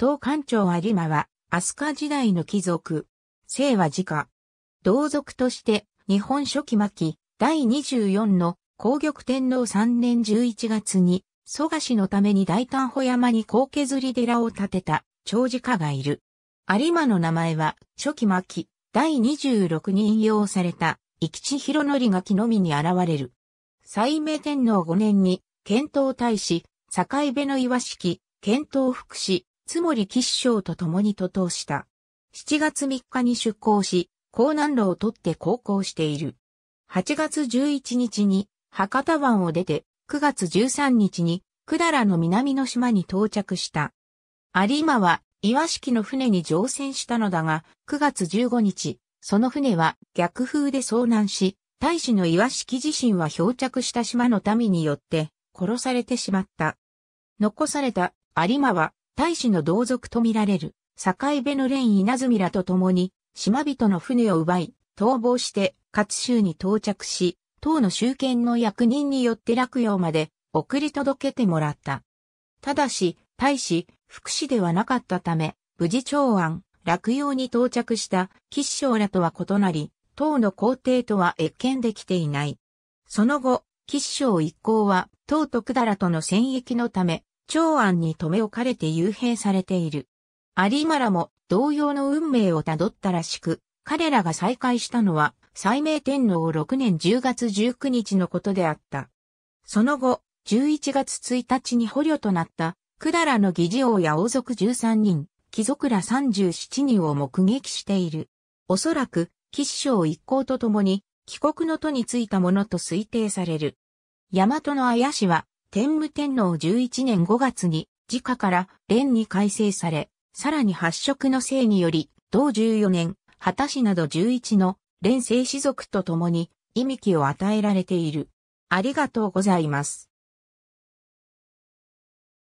東館長有馬は、飛鳥時代の貴族。姓は自家。同族として、日本初期末期、第24の皇玉天皇3年11月に、蘇我氏のために大丹保山に高削り寺を建てた、長寿家がいる。有馬の名前は、初期末期、第26に引用された、生地広則が木のみに現れる。西明天皇5年に、遣唐大使、境部の岩式、遣唐福祉、津森吉祥と共に徒党した。7月3日に出港し、港南路を取って航行している。8月11日に博多湾を出て、9月13日に百らの南の島に到着した。有馬は岩式の船に乗船したのだが、9月15日、その船は逆風で遭難し、大使の岩式自身は漂着した島の民によって殺されてしまった。残された有馬は大使の同族とみられる、境辺の蓮稲積らと共に、島人の船を奪い、逃亡して、勝州に到着し、党の集権の役人によって落葉まで送り届けてもらった。ただし、大使、福祉ではなかったため、無事長安、落葉に到着した吉祥らとは異なり、党の皇帝とは越見できていない。その後、吉祥一行は、党徳だらとの戦役のため、長安に留め置かれて幽閉されている。有村も同様の運命をたどったらしく、彼らが再会したのは、斎明天皇6年10月19日のことであった。その後、11月1日に捕虜となった、百済の議事王や王族13人、貴族ら37人を目撃している。おそらく、吉祥一行と共に、帰国の途についたものと推定される。大和の綾氏は、天武天皇11年5月に、自家から連に改正され、さらに発色のせいにより、同14年、畑氏など11の連姓士族と共に、意味気を与えられている。ありがとうございます。